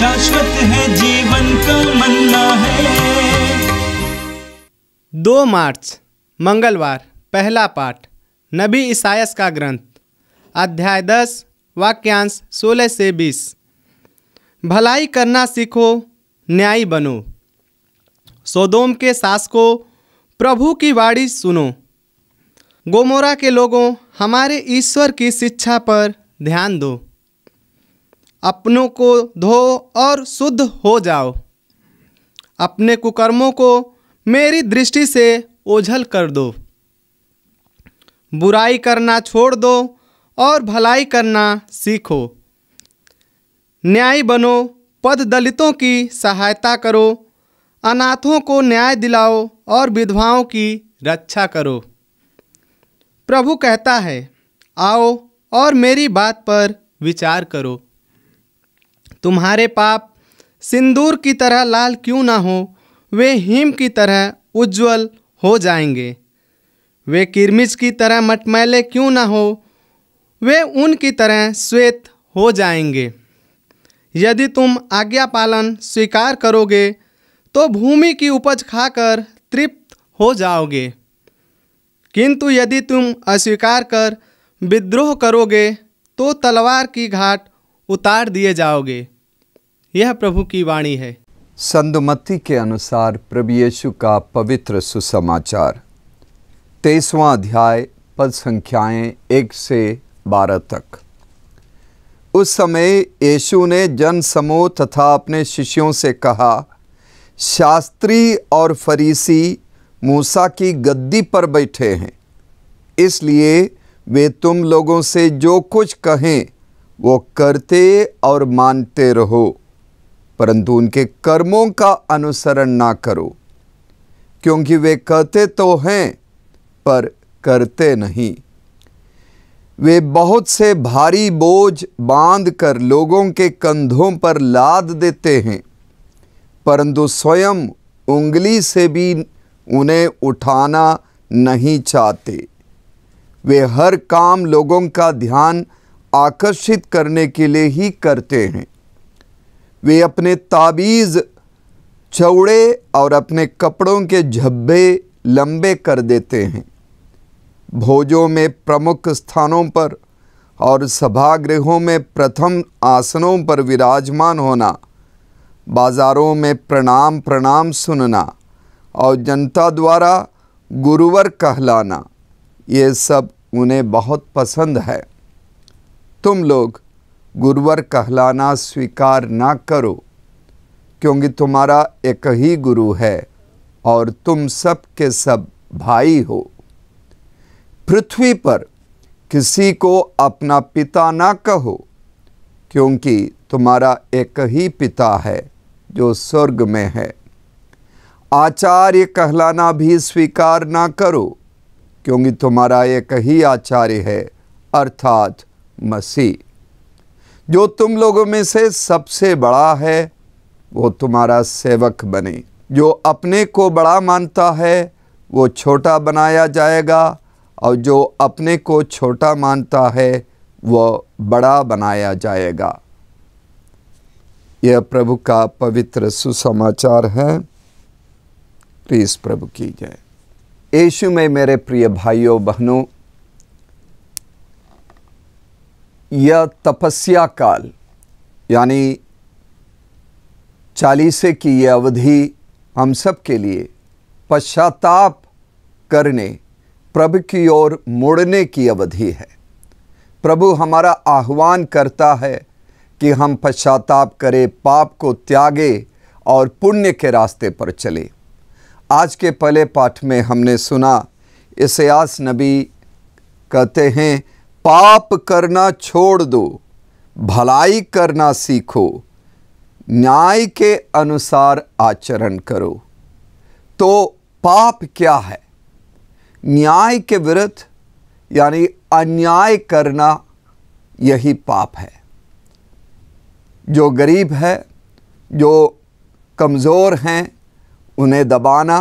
शाश्वत है जीवन का मन्ना है दो मार्च मंगलवार पहला पाठ नबी ईसायस का ग्रंथ अध्याय दस वाक्यांश सोलह से बीस भलाई करना सीखो न्यायी बनो सोदोम के शासकों प्रभु की वाणी सुनो गोमोरा के लोगों हमारे ईश्वर की शिक्षा पर ध्यान दो अपनों को धो और शुद्ध हो जाओ अपने कुकर्मों को मेरी दृष्टि से ओझल कर दो बुराई करना छोड़ दो और भलाई करना सीखो न्याय बनो पद दलितों की सहायता करो अनाथों को न्याय दिलाओ और विधवाओं की रक्षा करो प्रभु कहता है आओ और मेरी बात पर विचार करो तुम्हारे पाप सिंदूर की तरह लाल क्यों ना हो वे हिम की तरह उज्जवल हो जाएंगे वे किरमिज की तरह मटमैले क्यों ना हो वे ऊन की तरह श्वेत हो जाएंगे यदि तुम आज्ञा पालन स्वीकार करोगे तो भूमि की उपज खाकर तृप्त हो जाओगे किंतु यदि तुम अस्वीकार कर विद्रोह करोगे तो तलवार की घाट उतार दिए जाओगे यह प्रभु की वाणी है संदमती के अनुसार प्रभु यीशु का पवित्र सुसमाचार तेसवा अध्याय पद संख्याएं एक से बारह तक उस समय यीशु ने जन समूह तथा अपने शिष्यों से कहा शास्त्री और फरीसी मूसा की गद्दी पर बैठे हैं इसलिए वे तुम लोगों से जो कुछ कहें वो करते और मानते रहो परंतु उनके कर्मों का अनुसरण ना करो क्योंकि वे कहते तो हैं पर करते नहीं वे बहुत से भारी बोझ बांध कर लोगों के कंधों पर लाद देते हैं परंतु स्वयं उंगली से भी उन्हें उठाना नहीं चाहते वे हर काम लोगों का ध्यान आकर्षित करने के लिए ही करते हैं वे अपने ताबीज़ चौड़े और अपने कपड़ों के झब्बे लंबे कर देते हैं भोजों में प्रमुख स्थानों पर और सभागृहों में प्रथम आसनों पर विराजमान होना बाज़ारों में प्रणाम प्रणाम सुनना और जनता द्वारा गुरुवर कहलाना ये सब उन्हें बहुत पसंद है तुम लोग गुरुवर कहलाना स्वीकार ना करो क्योंकि तुम्हारा एक ही गुरु है और तुम सब के सब भाई हो पृथ्वी पर किसी को अपना पिता ना कहो क्योंकि तुम्हारा एक ही पिता है जो स्वर्ग में है आचार्य कहलाना भी स्वीकार ना करो क्योंकि तुम्हारा एक ही आचार्य है अर्थात मसीह जो तुम लोगों में से सबसे बड़ा है वो तुम्हारा सेवक बने जो अपने को बड़ा मानता है वो छोटा बनाया जाएगा और जो अपने को छोटा मानता है वो बड़ा बनाया जाएगा यह प्रभु का पवित्र सुसमाचार है प्लीज़ प्रभु की जय यशु में मेरे प्रिय भाइयों बहनों यह तपस्या काल यानी चालीसे की यह अवधि हम सब के लिए पश्चाताप करने प्रभु की ओर मुड़ने की अवधि है प्रभु हमारा आह्वान करता है कि हम पश्चाताप करें पाप को त्यागे और पुण्य के रास्ते पर चले आज के पहले पाठ में हमने सुना इसयास नबी कहते हैं पाप करना छोड़ दो भलाई करना सीखो न्याय के अनुसार आचरण करो तो पाप क्या है न्याय के विरुद्ध यानी अन्याय करना यही पाप है जो गरीब है जो कमज़ोर हैं उन्हें दबाना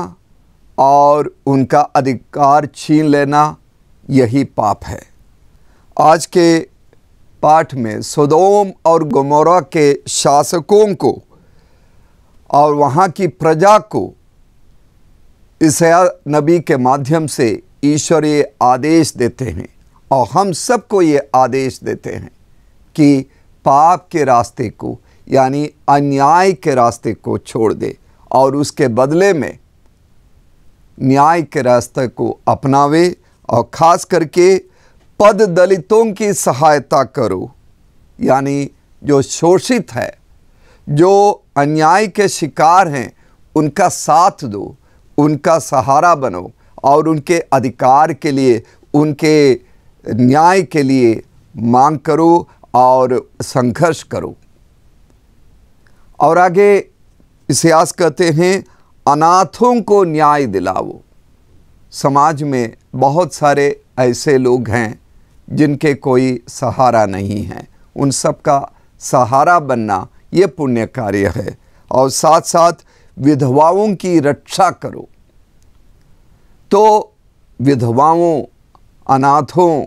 और उनका अधिकार छीन लेना यही पाप है आज के पाठ में सदोम और गमोरा के शासकों को और वहाँ की प्रजा को ईसया नबी के माध्यम से ईश्वर ये आदेश देते हैं और हम सबको ये आदेश देते हैं कि पाप के रास्ते को यानी अन्याय के रास्ते को छोड़ दे और उसके बदले में न्याय के रास्ते को अपनावे और ख़ास करके पद दलितों की सहायता करो यानी जो शोषित है जो अन्याय के शिकार हैं उनका साथ दो उनका सहारा बनो और उनके अधिकार के लिए उनके न्याय के लिए मांग करो और संघर्ष करो और आगे इतिहास कहते हैं अनाथों को न्याय दिलाओ समाज में बहुत सारे ऐसे लोग हैं जिनके कोई सहारा नहीं है उन सब का सहारा बनना ये पुण्य कार्य है और साथ साथ विधवाओं की रक्षा करो तो विधवाओं अनाथों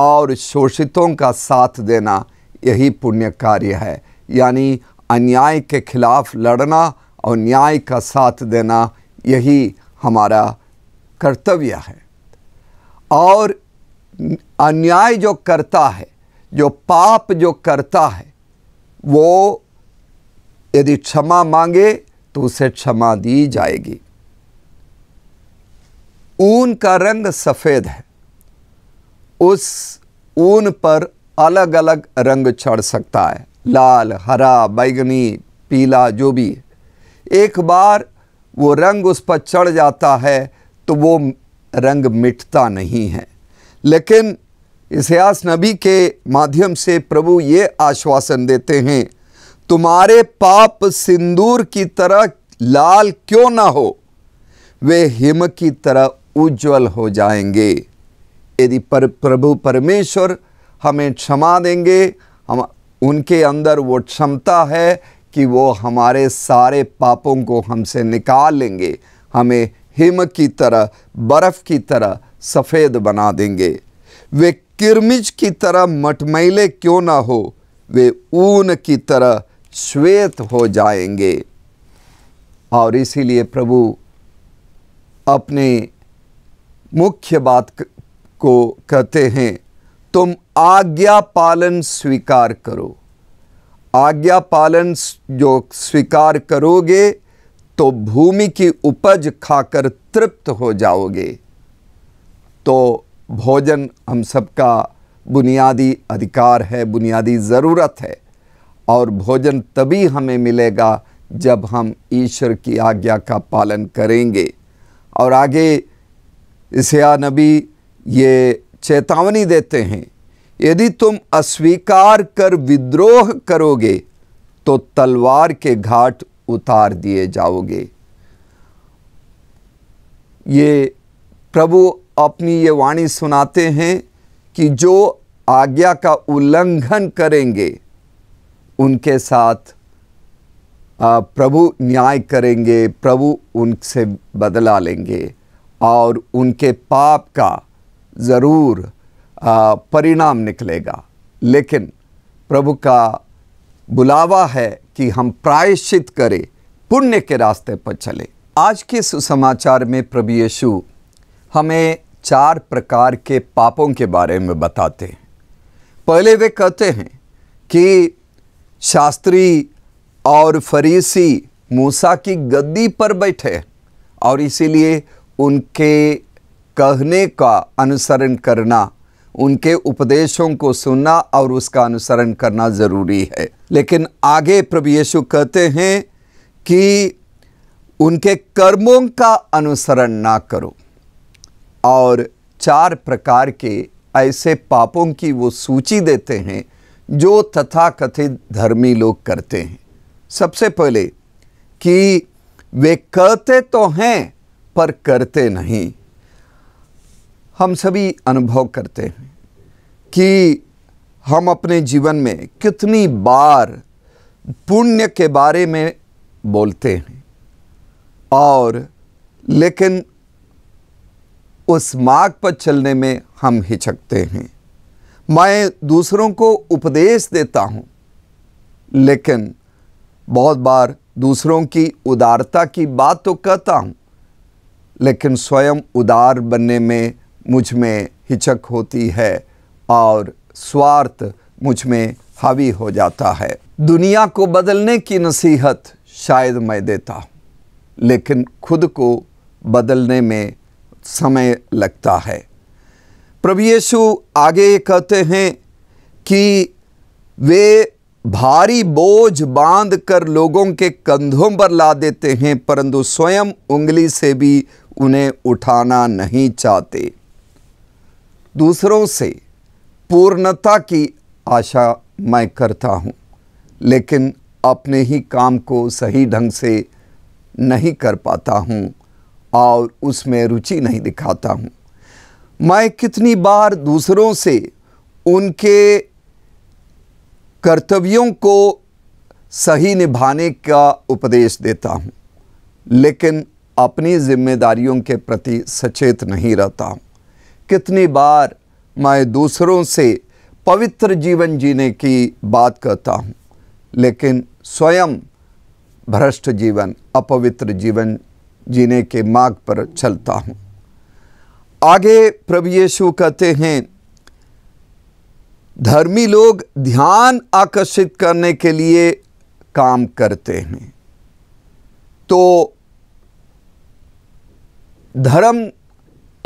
और शोषितों का साथ देना यही पुण्य कार्य है यानी अन्याय के खिलाफ लड़ना और न्याय का साथ देना यही हमारा कर्तव्य है और अन्याय जो करता है जो पाप जो करता है वो यदि क्षमा मांगे तो उसे क्षमा दी जाएगी ऊन का रंग सफ़ेद है उस ऊन पर अलग अलग रंग चढ़ सकता है लाल हरा बैगनी पीला जो भी एक बार वो रंग उस पर चढ़ जाता है तो वो रंग मिटता नहीं है लेकिन इसयास नबी के माध्यम से प्रभु ये आश्वासन देते हैं तुम्हारे पाप सिंदूर की तरह लाल क्यों ना हो वे हिम की तरह उज्जवल हो जाएंगे यदि पर प्रभु परमेश्वर हमें क्षमा देंगे हम उनके अंदर वो क्षमता है कि वो हमारे सारे पापों को हमसे निकाल लेंगे हमें हिम की तरह बर्फ़ की तरह सफ़ेद बना देंगे वे किरमिज की तरह मटमैले क्यों ना हो वे ऊन की तरह श्वेत हो जाएंगे और इसीलिए प्रभु अपने मुख्य बात को कहते हैं तुम आज्ञा पालन स्वीकार करो आज्ञा पालन जो स्वीकार करोगे तो भूमि की उपज खाकर तृप्त हो जाओगे तो भोजन हम सबका बुनियादी अधिकार है बुनियादी ज़रूरत है और भोजन तभी हमें मिलेगा जब हम ईश्वर की आज्ञा का पालन करेंगे और आगे इसया नबी ये चेतावनी देते हैं यदि तुम अस्वीकार कर विद्रोह करोगे तो तलवार के घाट उतार दिए जाओगे ये प्रभु अपनी ये वाणी सुनाते हैं कि जो आज्ञा का उल्लंघन करेंगे उनके साथ प्रभु न्याय करेंगे प्रभु उनसे बदला लेंगे और उनके पाप का ज़रूर परिणाम निकलेगा लेकिन प्रभु का बुलावा है कि हम प्रायश्चित करें पुण्य के रास्ते पर चले आज के सुसमाचार में प्रभु यीशु हमें चार प्रकार के पापों के बारे में बताते हैं पहले वे कहते हैं कि शास्त्री और फरीसी मूसा की गद्दी पर बैठे और इसीलिए उनके कहने का अनुसरण करना उनके उपदेशों को सुनना और उसका अनुसरण करना ज़रूरी है लेकिन आगे प्रभु यीशु कहते हैं कि उनके कर्मों का अनुसरण ना करो और चार प्रकार के ऐसे पापों की वो सूची देते हैं जो तथाकथित धर्मी लोग करते हैं सबसे पहले कि वे कहते तो हैं पर करते नहीं हम सभी अनुभव करते हैं कि हम अपने जीवन में कितनी बार पुण्य के बारे में बोलते हैं और लेकिन उस मार्ग पर चलने में हम हिचकते हैं मैं दूसरों को उपदेश देता हूँ लेकिन बहुत बार दूसरों की उदारता की बात तो कहता हूँ लेकिन स्वयं उदार बनने में मुझ में हिचक होती है और स्वार्थ मुझ में हावी हो जाता है दुनिया को बदलने की नसीहत शायद मैं देता हूँ लेकिन खुद को बदलने में समय लगता है प्रभु यीशु आगे कहते हैं कि वे भारी बोझ बांध कर लोगों के कंधों पर ला देते हैं परंतु स्वयं उंगली से भी उन्हें उठाना नहीं चाहते दूसरों से पूर्णता की आशा मैं करता हूँ लेकिन अपने ही काम को सही ढंग से नहीं कर पाता हूँ और उसमें रुचि नहीं दिखाता हूँ मैं कितनी बार दूसरों से उनके कर्तव्यों को सही निभाने का उपदेश देता हूँ लेकिन अपनी जिम्मेदारियों के प्रति सचेत नहीं रहता हूँ कितनी बार मैं दूसरों से पवित्र जीवन जीने की बात करता हूँ लेकिन स्वयं भ्रष्ट जीवन अपवित्र जीवन जीने के मार्ग पर चलता हूँ आगे प्रभु यीशु कहते हैं धर्मी लोग ध्यान आकर्षित करने के लिए काम करते हैं तो धर्म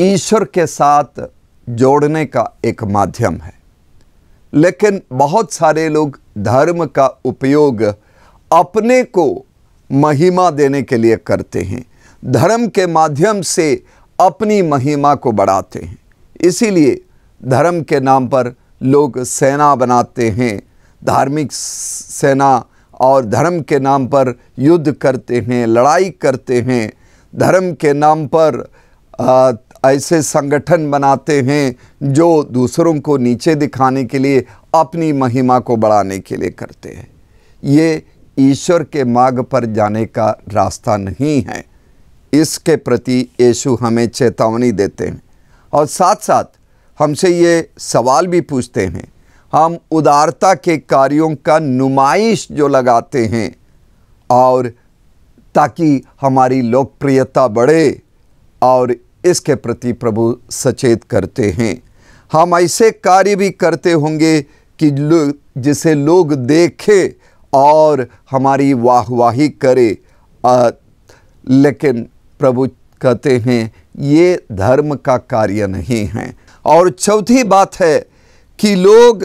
ईश्वर के साथ जोड़ने का एक माध्यम है लेकिन बहुत सारे लोग धर्म का उपयोग अपने को महिमा देने के लिए करते हैं धर्म के माध्यम से अपनी महिमा को बढ़ाते हैं इसीलिए धर्म के नाम पर लोग सेना बनाते हैं धार्मिक सेना और धर्म के नाम पर युद्ध करते हैं लड़ाई करते हैं धर्म के नाम पर ऐसे संगठन बनाते हैं जो दूसरों को नीचे दिखाने के लिए अपनी महिमा को बढ़ाने के लिए करते हैं ये ईश्वर के मार्ग पर जाने का रास्ता नहीं है इसके प्रति यीशु हमें चेतावनी देते हैं और साथ साथ हमसे ये सवाल भी पूछते हैं हम उदारता के कार्यों का नुमाइश जो लगाते हैं और ताकि हमारी लोकप्रियता बढ़े और इसके प्रति प्रभु सचेत करते हैं हम ऐसे कार्य भी करते होंगे कि जिसे लोग देखें और हमारी वाहवाही करे लेकिन प्रभु कहते हैं ये धर्म का कार्य नहीं है और चौथी बात है कि लोग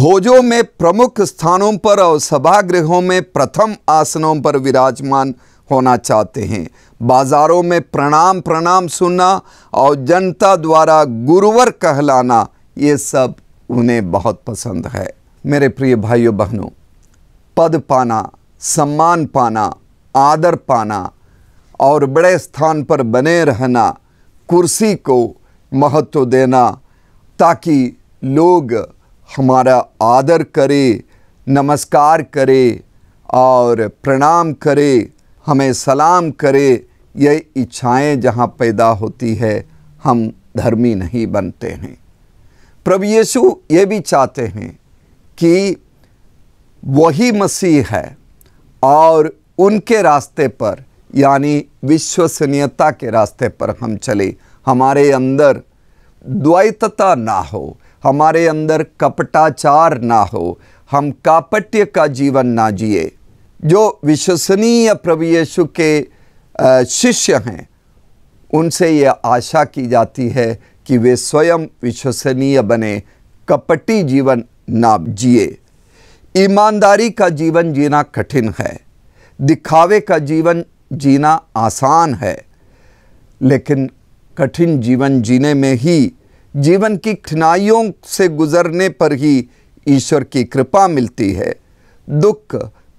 भोजों में प्रमुख स्थानों पर और सभागृहों में प्रथम आसनों पर विराजमान होना चाहते हैं बाजारों में प्रणाम प्रणाम सुनना और जनता द्वारा गुरुवर कहलाना ये सब उन्हें बहुत पसंद है मेरे प्रिय भाइयों बहनों पद पाना सम्मान पाना आदर पाना और बड़े स्थान पर बने रहना कुर्सी को महत्व देना ताकि लोग हमारा आदर करें नमस्कार करें और प्रणाम करें हमें सलाम करें ये इच्छाएं जहाँ पैदा होती है हम धर्मी नहीं बनते हैं प्रभु यीशु ये भी चाहते हैं कि वही मसीह है और उनके रास्ते पर यानी विश्वसनीयता के रास्ते पर हम चले हमारे अंदर द्वैतता ना हो हमारे अंदर कपटाचार ना हो हम कापट्य का जीवन ना जिए जो विश्वसनीय प्रभु यीशु के शिष्य हैं उनसे ये आशा की जाती है कि वे स्वयं विश्वसनीय बने कपटी जीवन ना जिए ईमानदारी का जीवन जीना कठिन है दिखावे का जीवन जीना आसान है लेकिन कठिन जीवन जीने में ही जीवन की कठिनाइयों से गुजरने पर ही ईश्वर की कृपा मिलती है दुख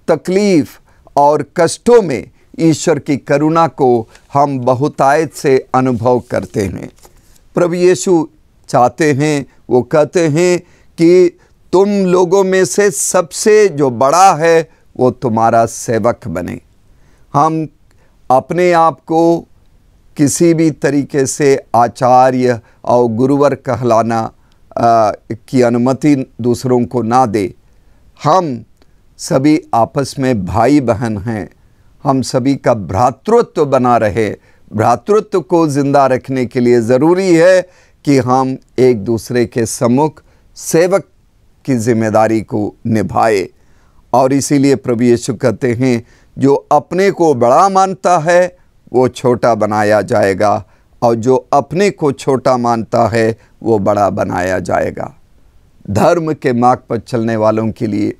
तकलीफ़ और कष्टों में ईश्वर की करुणा को हम बहुतायत से अनुभव करते हैं प्रभु यीशु चाहते हैं वो कहते हैं कि तुम लोगों में से सबसे जो बड़ा है वो तुम्हारा सेवक बने हम अपने आप को किसी भी तरीके से आचार्य और गुरुवर कहलाना आ, की अनुमति दूसरों को ना दे हम सभी आपस में भाई बहन हैं हम सभी का भ्रातृत्व तो बना रहे भ्रातृत्व को ज़िंदा रखने के लिए ज़रूरी है कि हम एक दूसरे के सम्मुख सेवक की जिम्मेदारी को निभाए और इसीलिए प्रभु यीशु कहते हैं जो अपने को बड़ा मानता है वो छोटा बनाया जाएगा और जो अपने को छोटा मानता है वो बड़ा बनाया जाएगा धर्म के मार्ग पर चलने वालों के लिए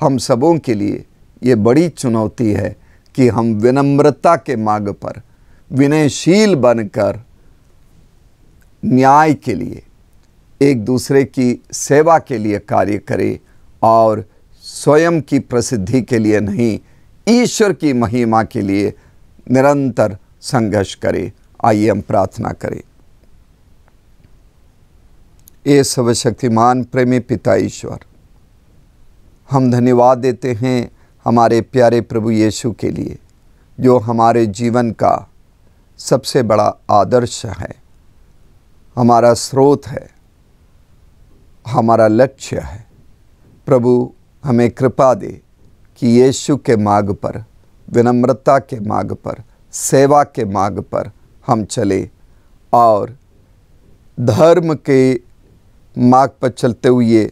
हम सबों के लिए ये बड़ी चुनौती है कि हम विनम्रता के मार्ग पर विनयशील बनकर न्याय के लिए एक दूसरे की सेवा के लिए कार्य करें और स्वयं की प्रसिद्धि के लिए नहीं ईश्वर की महिमा के लिए निरंतर संघर्ष करें आइए हम प्रार्थना करें ये सर्वशक्तिमान प्रेमी पिता ईश्वर हम धन्यवाद देते हैं हमारे प्यारे प्रभु यीशु के लिए जो हमारे जीवन का सबसे बड़ा आदर्श है हमारा स्रोत है हमारा लक्ष्य है प्रभु हमें कृपा दे कि यीशु के मार्ग पर विनम्रता के मार्ग पर सेवा के मार्ग पर हम चले और धर्म के मार्ग पर चलते हुए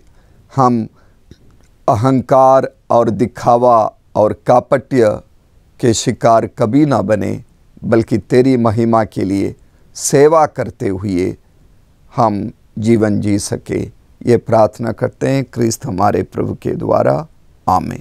हम अहंकार और दिखावा और कापट्य के शिकार कभी ना बने बल्कि तेरी महिमा के लिए सेवा करते हुए हम जीवन जी सके ये प्रार्थना करते हैं क्रिस्त हमारे प्रभु के द्वारा आमें